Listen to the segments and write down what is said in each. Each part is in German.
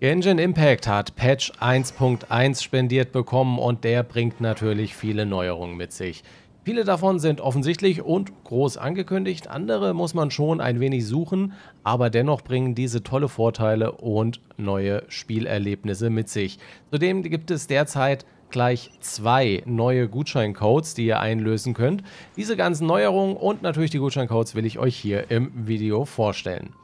Engine Impact hat Patch 1.1 spendiert bekommen und der bringt natürlich viele Neuerungen mit sich. Viele davon sind offensichtlich und groß angekündigt, andere muss man schon ein wenig suchen, aber dennoch bringen diese tolle Vorteile und neue Spielerlebnisse mit sich. Zudem gibt es derzeit gleich zwei neue Gutscheincodes, die ihr einlösen könnt. Diese ganzen Neuerungen und natürlich die Gutscheincodes will ich euch hier im Video vorstellen.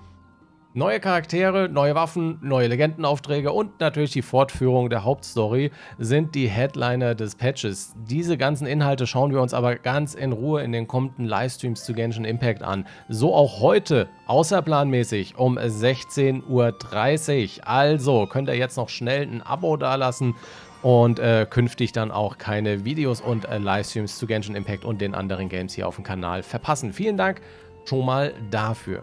Neue Charaktere, neue Waffen, neue Legendenaufträge und natürlich die Fortführung der Hauptstory sind die Headliner des Patches. Diese ganzen Inhalte schauen wir uns aber ganz in Ruhe in den kommenden Livestreams zu Genshin Impact an. So auch heute, außerplanmäßig um 16.30 Uhr. Also könnt ihr jetzt noch schnell ein Abo dalassen und äh, künftig dann auch keine Videos und äh, Livestreams zu Genshin Impact und den anderen Games hier auf dem Kanal verpassen. Vielen Dank schon mal dafür.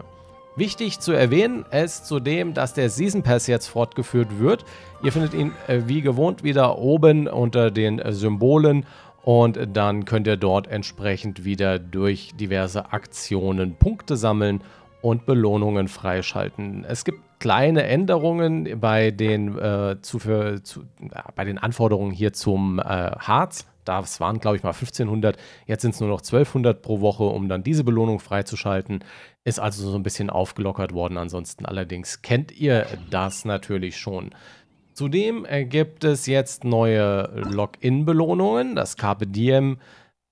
Wichtig zu erwähnen ist zudem, dass der Season Pass jetzt fortgeführt wird. Ihr findet ihn äh, wie gewohnt wieder oben unter den äh, Symbolen und dann könnt ihr dort entsprechend wieder durch diverse Aktionen Punkte sammeln und Belohnungen freischalten. Es gibt kleine Änderungen bei den, äh, zu, für, zu, ja, bei den Anforderungen hier zum äh, Harz. Das waren, glaube ich, mal 1500. Jetzt sind es nur noch 1200 pro Woche, um dann diese Belohnung freizuschalten. Ist also so ein bisschen aufgelockert worden. Ansonsten allerdings kennt ihr das natürlich schon. Zudem äh, gibt es jetzt neue Login-Belohnungen. Das Carpe Diem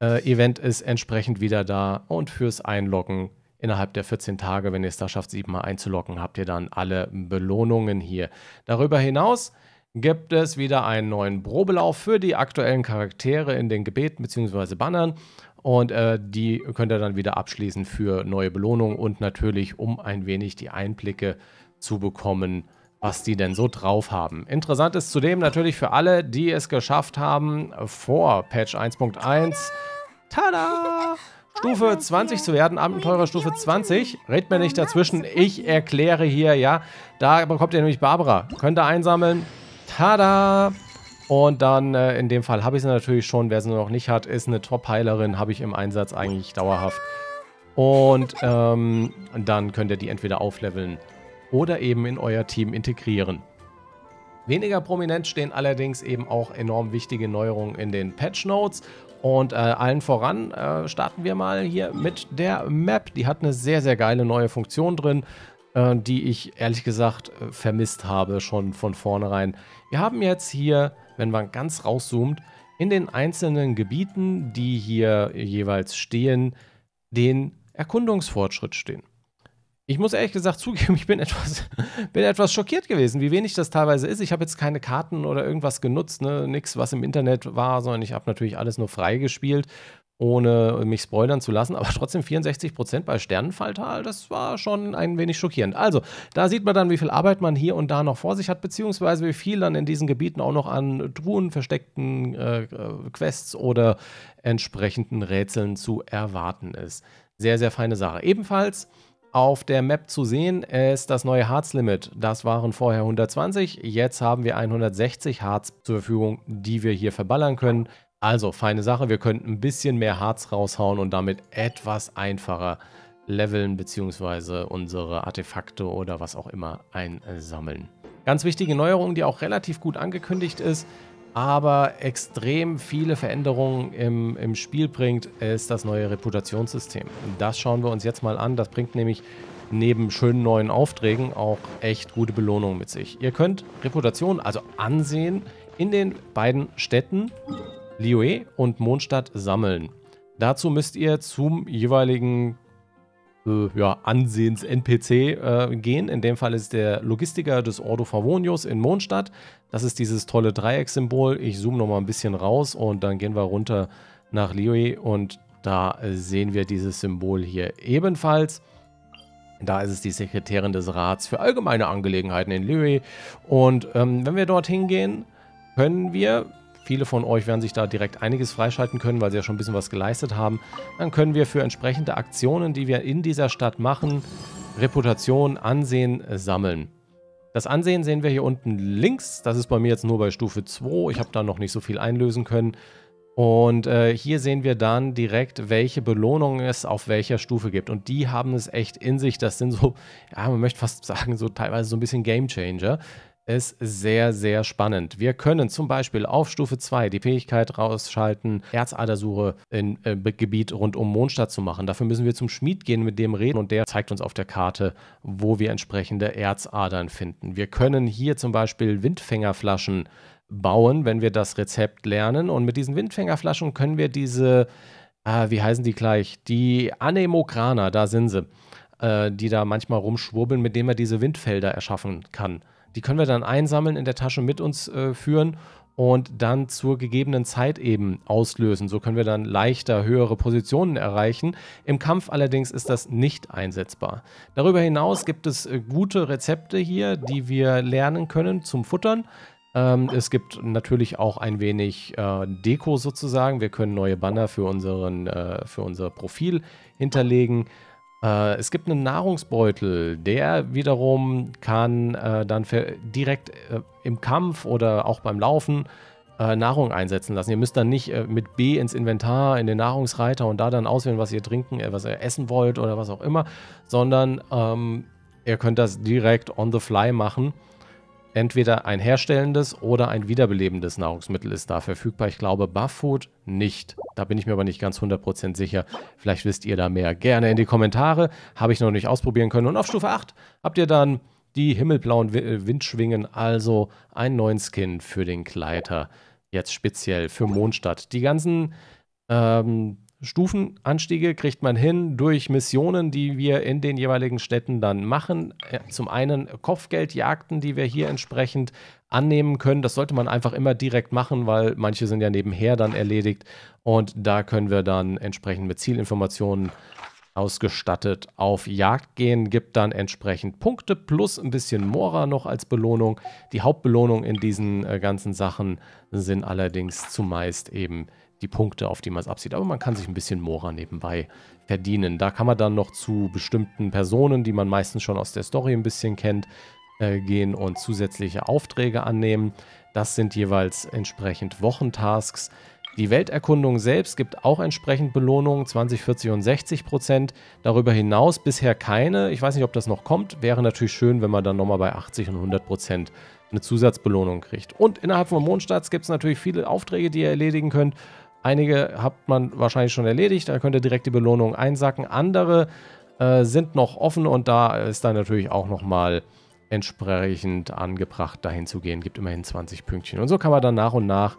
äh, Event ist entsprechend wieder da und fürs Einloggen innerhalb der 14 Tage, wenn ihr es da schafft, siebenmal einzuloggen, habt ihr dann alle Belohnungen hier. Darüber hinaus gibt es wieder einen neuen Probelauf für die aktuellen Charaktere in den Gebeten bzw. Bannern. Und äh, die könnt ihr dann wieder abschließen für neue Belohnungen und natürlich, um ein wenig die Einblicke zu bekommen, was die denn so drauf haben. Interessant ist zudem natürlich für alle, die es geschafft haben, vor Patch 1.1, tada, Stufe 20 zu werden, Abenteurerstufe 20. Red mir nicht dazwischen, ich erkläre hier, ja. Da bekommt ihr nämlich Barbara. Könnt ihr einsammeln, Tada! Und dann, äh, in dem Fall habe ich sie natürlich schon. Wer sie noch nicht hat, ist eine Top-Heilerin. Habe ich im Einsatz eigentlich dauerhaft. Und ähm, dann könnt ihr die entweder aufleveln oder eben in euer Team integrieren. Weniger prominent stehen allerdings eben auch enorm wichtige Neuerungen in den Patch Notes. Und äh, allen voran äh, starten wir mal hier mit der Map. Die hat eine sehr, sehr geile neue Funktion drin äh, die ich ehrlich gesagt äh, vermisst habe schon von vornherein. Wir haben jetzt hier, wenn man ganz rauszoomt, in den einzelnen Gebieten, die hier jeweils stehen, den Erkundungsfortschritt stehen. Ich muss ehrlich gesagt zugeben, ich bin etwas, bin etwas schockiert gewesen, wie wenig das teilweise ist. Ich habe jetzt keine Karten oder irgendwas genutzt, ne? nichts, was im Internet war, sondern ich habe natürlich alles nur freigespielt ohne mich spoilern zu lassen, aber trotzdem 64 bei Sternenfalltal, das war schon ein wenig schockierend. Also, da sieht man dann, wie viel Arbeit man hier und da noch vor sich hat, beziehungsweise wie viel dann in diesen Gebieten auch noch an Truhen, versteckten äh, äh Quests oder entsprechenden Rätseln zu erwarten ist. Sehr, sehr feine Sache. Ebenfalls auf der Map zu sehen ist das neue Harzlimit. Das waren vorher 120, jetzt haben wir 160 Harz zur Verfügung, die wir hier verballern können. Also, feine Sache. Wir könnten ein bisschen mehr Harz raushauen und damit etwas einfacher leveln bzw. unsere Artefakte oder was auch immer einsammeln. Ganz wichtige Neuerung, die auch relativ gut angekündigt ist, aber extrem viele Veränderungen im, im Spiel bringt, ist das neue Reputationssystem. Das schauen wir uns jetzt mal an. Das bringt nämlich neben schönen neuen Aufträgen auch echt gute Belohnungen mit sich. Ihr könnt Reputation, also Ansehen, in den beiden Städten Lioe und Mondstadt sammeln. Dazu müsst ihr zum jeweiligen äh, ja, Ansehens-NPC äh, gehen. In dem Fall ist der Logistiker des Ordo Favonius in Mondstadt. Das ist dieses tolle Dreiecksymbol. Ich zoome nochmal ein bisschen raus und dann gehen wir runter nach Lioe und da sehen wir dieses Symbol hier ebenfalls. Da ist es die Sekretärin des Rats für allgemeine Angelegenheiten in Lüe. Und ähm, wenn wir dorthin gehen, können wir Viele von euch werden sich da direkt einiges freischalten können, weil sie ja schon ein bisschen was geleistet haben. Dann können wir für entsprechende Aktionen, die wir in dieser Stadt machen, Reputation, Ansehen äh, sammeln. Das Ansehen sehen wir hier unten links. Das ist bei mir jetzt nur bei Stufe 2. Ich habe da noch nicht so viel einlösen können. Und äh, hier sehen wir dann direkt, welche Belohnung es auf welcher Stufe gibt. Und die haben es echt in sich. Das sind so, ja, man möchte fast sagen, so teilweise so ein bisschen Game Changer ist sehr, sehr spannend. Wir können zum Beispiel auf Stufe 2 die Fähigkeit rausschalten, Erzadersuche im äh, Gebiet rund um Mondstadt zu machen. Dafür müssen wir zum Schmied gehen, mit dem reden und der zeigt uns auf der Karte, wo wir entsprechende Erzadern finden. Wir können hier zum Beispiel Windfängerflaschen bauen, wenn wir das Rezept lernen. Und mit diesen Windfängerflaschen können wir diese, äh, wie heißen die gleich, die Anemokraner, da sind sie, äh, die da manchmal rumschwurbeln, mit denen man diese Windfelder erschaffen kann. Die können wir dann einsammeln, in der Tasche mit uns äh, führen und dann zur gegebenen Zeit eben auslösen. So können wir dann leichter höhere Positionen erreichen. Im Kampf allerdings ist das nicht einsetzbar. Darüber hinaus gibt es äh, gute Rezepte hier, die wir lernen können zum Futtern. Ähm, es gibt natürlich auch ein wenig äh, Deko sozusagen. Wir können neue Banner für, unseren, äh, für unser Profil hinterlegen. Äh, es gibt einen Nahrungsbeutel, der wiederum kann äh, dann für, direkt äh, im Kampf oder auch beim Laufen äh, Nahrung einsetzen lassen. Ihr müsst dann nicht äh, mit B ins Inventar, in den Nahrungsreiter und da dann auswählen, was ihr trinken, äh, was ihr essen wollt oder was auch immer, sondern ähm, ihr könnt das direkt on the fly machen. Entweder ein herstellendes oder ein wiederbelebendes Nahrungsmittel ist da verfügbar. Ich glaube, Bufffood nicht. Da bin ich mir aber nicht ganz 100% sicher. Vielleicht wisst ihr da mehr. Gerne in die Kommentare. Habe ich noch nicht ausprobieren können. Und auf Stufe 8 habt ihr dann die himmelblauen äh, Windschwingen, also einen neuen Skin für den Kleider. Jetzt speziell für Mondstadt. Die ganzen ähm, Stufenanstiege kriegt man hin durch Missionen, die wir in den jeweiligen Städten dann machen. Äh, zum einen Kopfgeldjagden, die wir hier entsprechend annehmen können. Das sollte man einfach immer direkt machen, weil manche sind ja nebenher dann erledigt. Und da können wir dann entsprechend mit Zielinformationen ausgestattet auf Jagd gehen, gibt dann entsprechend Punkte plus ein bisschen Mora noch als Belohnung. Die Hauptbelohnung in diesen äh, ganzen Sachen sind allerdings zumeist eben die Punkte, auf die man es absieht. Aber man kann sich ein bisschen Mora nebenbei verdienen. Da kann man dann noch zu bestimmten Personen, die man meistens schon aus der Story ein bisschen kennt, äh, gehen und zusätzliche Aufträge annehmen. Das sind jeweils entsprechend Wochentasks. Die Welterkundung selbst gibt auch entsprechend Belohnungen, 20, 40 und 60 Prozent. Darüber hinaus bisher keine. Ich weiß nicht, ob das noch kommt. Wäre natürlich schön, wenn man dann nochmal bei 80 und 100 Prozent eine Zusatzbelohnung kriegt. Und innerhalb von Mondstarts gibt es natürlich viele Aufträge, die ihr erledigen könnt. Einige habt man wahrscheinlich schon erledigt, da könnt ihr direkt die Belohnung einsacken. Andere äh, sind noch offen und da ist dann natürlich auch nochmal entsprechend angebracht, dahin zu gehen. Gibt immerhin 20 Pünktchen. Und so kann man dann nach und nach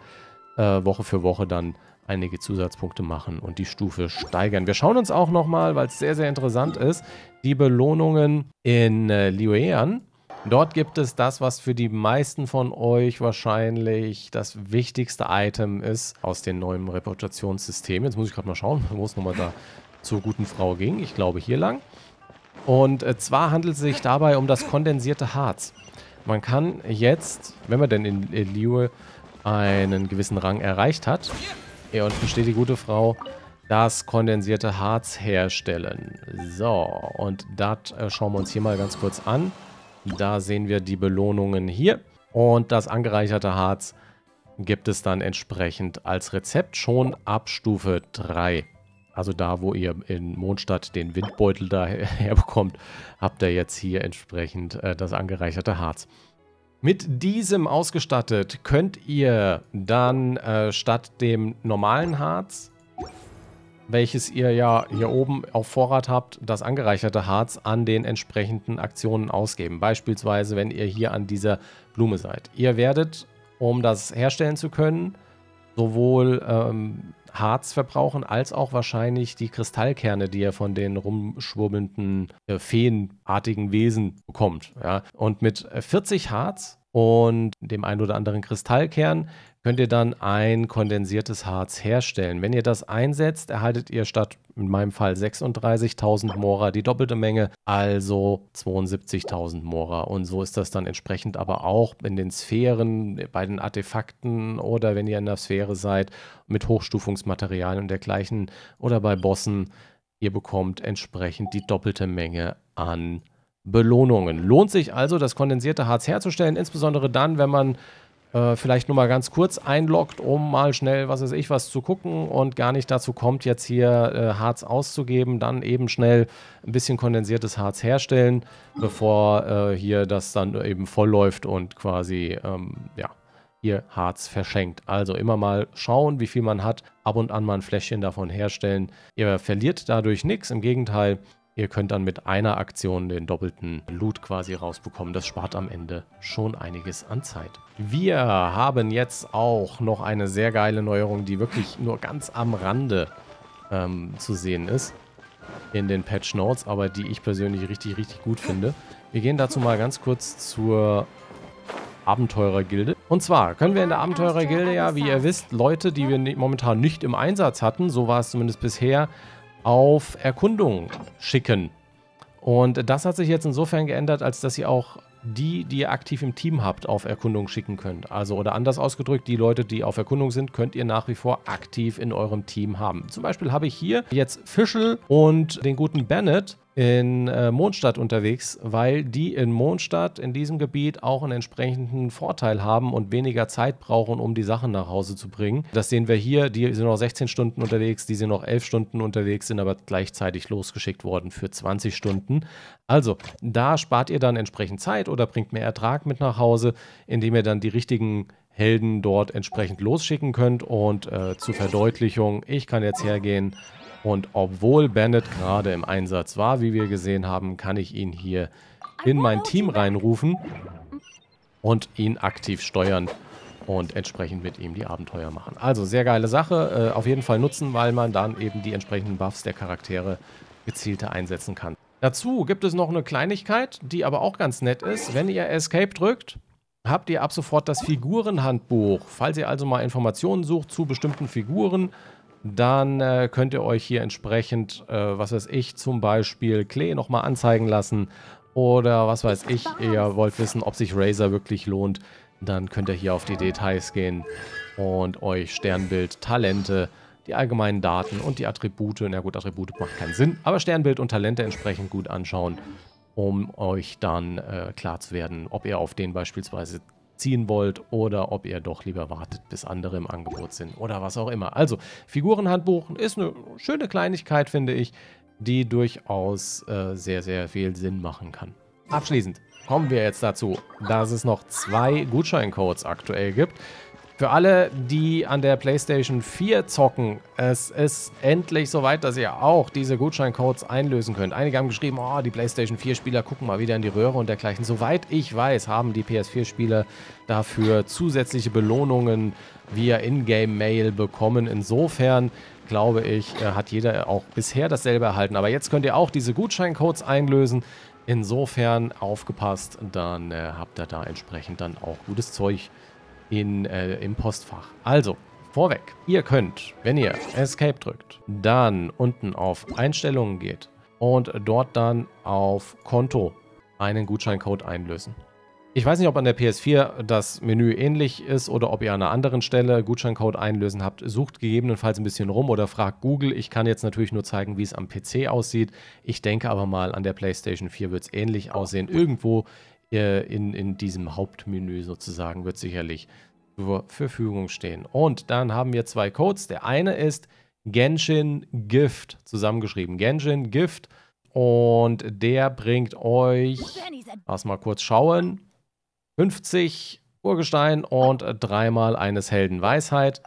äh, Woche für Woche dann einige Zusatzpunkte machen und die Stufe steigern. Wir schauen uns auch nochmal, weil es sehr, sehr interessant ist, die Belohnungen in äh, Liuean Dort gibt es das, was für die meisten von euch wahrscheinlich das wichtigste Item ist aus dem neuen Reputationssystem. Jetzt muss ich gerade mal schauen, wo es nochmal da zur guten Frau ging. Ich glaube hier lang. Und äh, zwar handelt es sich dabei um das kondensierte Harz. Man kann jetzt, wenn man denn in Eliue einen gewissen Rang erreicht hat, ja, und versteht die gute Frau, das kondensierte Harz herstellen. So, und das äh, schauen wir uns hier mal ganz kurz an. Da sehen wir die Belohnungen hier. Und das angereicherte Harz gibt es dann entsprechend als Rezept schon ab Stufe 3. Also da, wo ihr in Mondstadt den Windbeutel da herbekommt, habt ihr jetzt hier entsprechend äh, das angereicherte Harz. Mit diesem ausgestattet könnt ihr dann äh, statt dem normalen Harz welches ihr ja hier oben auf Vorrat habt, das angereicherte Harz an den entsprechenden Aktionen ausgeben. Beispielsweise, wenn ihr hier an dieser Blume seid. Ihr werdet, um das herstellen zu können, sowohl ähm, Harz verbrauchen, als auch wahrscheinlich die Kristallkerne, die ihr von den rumschwurbelnden äh, feenartigen Wesen bekommt. Ja? Und mit 40 äh, Harz und dem einen oder anderen Kristallkern könnt ihr dann ein kondensiertes Harz herstellen. Wenn ihr das einsetzt, erhaltet ihr statt in meinem Fall 36.000 Mora die doppelte Menge, also 72.000 Mora. Und so ist das dann entsprechend aber auch in den Sphären, bei den Artefakten oder wenn ihr in der Sphäre seid mit Hochstufungsmaterialien und dergleichen oder bei Bossen, ihr bekommt entsprechend die doppelte Menge an Belohnungen. Lohnt sich also, das kondensierte Harz herzustellen, insbesondere dann, wenn man äh, vielleicht nur mal ganz kurz einloggt, um mal schnell, was weiß ich, was zu gucken und gar nicht dazu kommt, jetzt hier äh, Harz auszugeben, dann eben schnell ein bisschen kondensiertes Harz herstellen, bevor äh, hier das dann eben voll läuft und quasi, ähm, ja, ihr Harz verschenkt. Also immer mal schauen, wie viel man hat, ab und an mal ein Fläschchen davon herstellen. Ihr verliert dadurch nichts, im Gegenteil, Ihr könnt dann mit einer Aktion den doppelten Loot quasi rausbekommen. Das spart am Ende schon einiges an Zeit. Wir haben jetzt auch noch eine sehr geile Neuerung, die wirklich nur ganz am Rande ähm, zu sehen ist in den Patch Notes, aber die ich persönlich richtig, richtig gut finde. Wir gehen dazu mal ganz kurz zur Abenteurergilde. Und zwar können wir in der Abenteurergilde ja, wie ihr wisst, Leute, die wir momentan nicht im Einsatz hatten, so war es zumindest bisher, auf Erkundung schicken. Und das hat sich jetzt insofern geändert, als dass ihr auch die, die ihr aktiv im Team habt, auf Erkundung schicken könnt. Also oder anders ausgedrückt, die Leute, die auf Erkundung sind, könnt ihr nach wie vor aktiv in eurem Team haben. Zum Beispiel habe ich hier jetzt Fischl und den guten Bennett in äh, Mondstadt unterwegs, weil die in Mondstadt in diesem Gebiet auch einen entsprechenden Vorteil haben und weniger Zeit brauchen, um die Sachen nach Hause zu bringen. Das sehen wir hier. Die sind noch 16 Stunden unterwegs, die sind noch 11 Stunden unterwegs, sind aber gleichzeitig losgeschickt worden für 20 Stunden. Also, da spart ihr dann entsprechend Zeit oder bringt mehr Ertrag mit nach Hause, indem ihr dann die richtigen Helden dort entsprechend losschicken könnt. Und äh, zur Verdeutlichung, ich kann jetzt hergehen und obwohl Bandit gerade im Einsatz war, wie wir gesehen haben, kann ich ihn hier in mein Team reinrufen und ihn aktiv steuern und entsprechend mit ihm die Abenteuer machen. Also sehr geile Sache, äh, auf jeden Fall nutzen, weil man dann eben die entsprechenden Buffs der Charaktere gezielter einsetzen kann. Dazu gibt es noch eine Kleinigkeit, die aber auch ganz nett ist. Wenn ihr Escape drückt, habt ihr ab sofort das Figurenhandbuch. Falls ihr also mal Informationen sucht zu bestimmten Figuren, dann äh, könnt ihr euch hier entsprechend, äh, was weiß ich, zum Beispiel Klee nochmal anzeigen lassen. Oder was weiß ich, ihr wollt wissen, ob sich Razer wirklich lohnt, dann könnt ihr hier auf die Details gehen und euch Sternbild, Talente, die allgemeinen Daten und die Attribute, na gut, Attribute macht keinen Sinn, aber Sternbild und Talente entsprechend gut anschauen um euch dann äh, klar zu werden, ob ihr auf den beispielsweise ziehen wollt oder ob ihr doch lieber wartet, bis andere im Angebot sind oder was auch immer. Also Figurenhandbuch ist eine schöne Kleinigkeit, finde ich, die durchaus äh, sehr, sehr viel Sinn machen kann. Abschließend kommen wir jetzt dazu, dass es noch zwei Gutscheincodes aktuell gibt. Für alle, die an der PlayStation 4 zocken, es ist endlich soweit, dass ihr auch diese Gutscheincodes einlösen könnt. Einige haben geschrieben, oh, die PlayStation 4-Spieler gucken mal wieder in die Röhre und dergleichen. Soweit ich weiß, haben die PS4-Spieler dafür zusätzliche Belohnungen via Ingame-Mail bekommen. Insofern glaube ich, äh, hat jeder auch bisher dasselbe erhalten. Aber jetzt könnt ihr auch diese Gutscheincodes einlösen. Insofern aufgepasst, dann äh, habt ihr da entsprechend dann auch gutes Zeug in, äh, im Postfach. Also, vorweg, ihr könnt, wenn ihr Escape drückt, dann unten auf Einstellungen geht und dort dann auf Konto einen Gutscheincode einlösen. Ich weiß nicht, ob an der PS4 das Menü ähnlich ist oder ob ihr an einer anderen Stelle Gutscheincode einlösen habt. Sucht gegebenenfalls ein bisschen rum oder fragt Google. Ich kann jetzt natürlich nur zeigen, wie es am PC aussieht. Ich denke aber mal, an der PlayStation 4 wird es ähnlich aussehen. Irgendwo äh, in, in diesem Hauptmenü sozusagen wird sicherlich zur Verfügung stehen. Und dann haben wir zwei Codes. Der eine ist Genshin Gift zusammengeschrieben. Genshin Gift. Und der bringt euch, lass mal kurz schauen, 50 Urgestein und dreimal eines Helden Weisheit.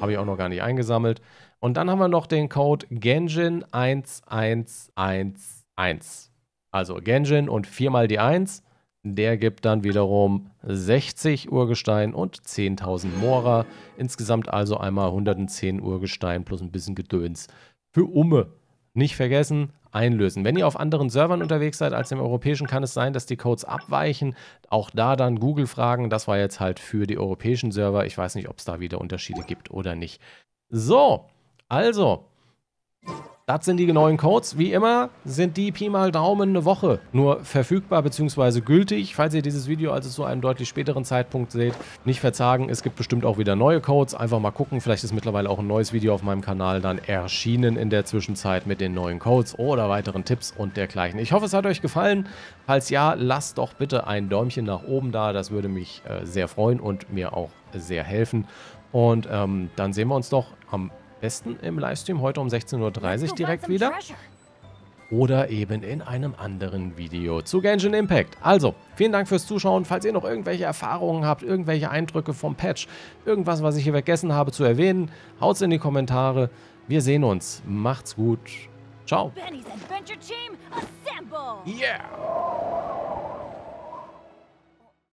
Habe ich auch noch gar nicht eingesammelt. Und dann haben wir noch den Code Genshin 1111. Also Genshin und viermal die 1 der gibt dann wiederum 60 Urgestein und 10.000 Mora. Insgesamt also einmal 110 Urgestein plus ein bisschen Gedöns. Für Umme. Nicht vergessen, einlösen. Wenn ihr auf anderen Servern unterwegs seid als dem europäischen, kann es sein, dass die Codes abweichen. Auch da dann Google fragen. Das war jetzt halt für die europäischen Server. Ich weiß nicht, ob es da wieder Unterschiede gibt oder nicht. So, also. Das sind die neuen Codes. Wie immer sind die Pi mal Daumen eine Woche nur verfügbar bzw. gültig. Falls ihr dieses Video also zu einem deutlich späteren Zeitpunkt seht, nicht verzagen. Es gibt bestimmt auch wieder neue Codes. Einfach mal gucken. Vielleicht ist mittlerweile auch ein neues Video auf meinem Kanal dann erschienen in der Zwischenzeit mit den neuen Codes oder weiteren Tipps und dergleichen. Ich hoffe, es hat euch gefallen. Falls ja, lasst doch bitte ein Däumchen nach oben da. Das würde mich äh, sehr freuen und mir auch sehr helfen. Und ähm, dann sehen wir uns doch am besten im Livestream heute um 16.30 Uhr direkt wieder. Oder eben in einem anderen Video zu Genshin Impact. Also, vielen Dank fürs Zuschauen. Falls ihr noch irgendwelche Erfahrungen habt, irgendwelche Eindrücke vom Patch, irgendwas, was ich hier vergessen habe zu erwähnen, haut's in die Kommentare. Wir sehen uns. Macht's gut. Ciao. Yeah!